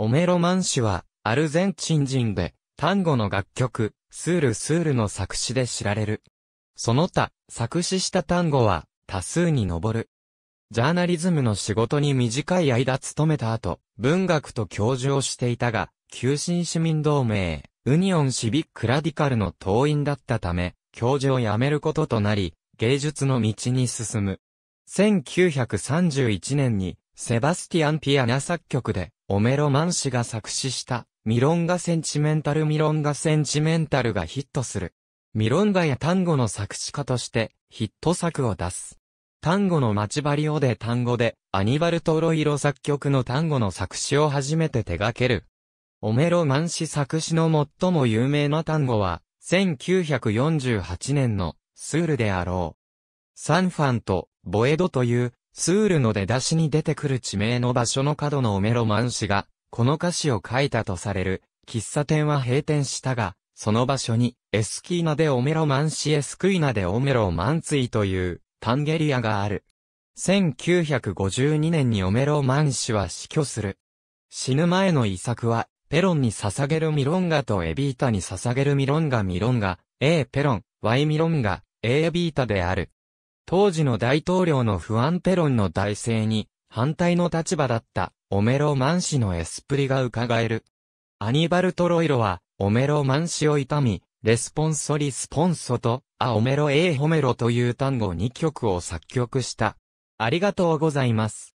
オメロマン氏は、アルゼンチン人で、単語の楽曲、スールスールの作詞で知られる。その他、作詞した単語は、多数に上る。ジャーナリズムの仕事に短い間勤めた後、文学と教授をしていたが、旧新市民同盟、ウニオンシビックラディカルの党員だったため、教授を辞めることとなり、芸術の道に進む。1931年にセバスティアン・ピアナ作曲で、オメロマン氏が作詞した、ミロンガ・センチメンタル・ミロンガ・センチメンタルがヒットする。ミロンガや単語の作詞家として、ヒット作を出す。単語の待ち針をで単語で、アニバルトロイロ作曲の単語の作詞を初めて手掛ける。オメロマン氏作詞の最も有名な単語は、1948年の、スールであろう。サンファンと、ボエドという、ツールの出だしに出てくる地名の場所の角のオメロマン氏が、この歌詞を書いたとされる、喫茶店は閉店したが、その場所に、エスキーナでオメロマンシエスクイナでオメロマンツイという、タンゲリアがある。1952年にオメロマン氏は死去する。死ぬ前の遺作は、ペロンに捧げるミロンガとエビータに捧げるミロンガミロンガ、A ペロン、Y ミロンガ、A ビータである。当時の大統領のフアン・ペロンの体制に反対の立場だったオメロ・マン氏のエスプリが伺える。アニバル・トロイロはオメロ・マン氏を痛み、レスポンソリスポンソとアオメロ・エー・ホメロという単語2曲を作曲した。ありがとうございます。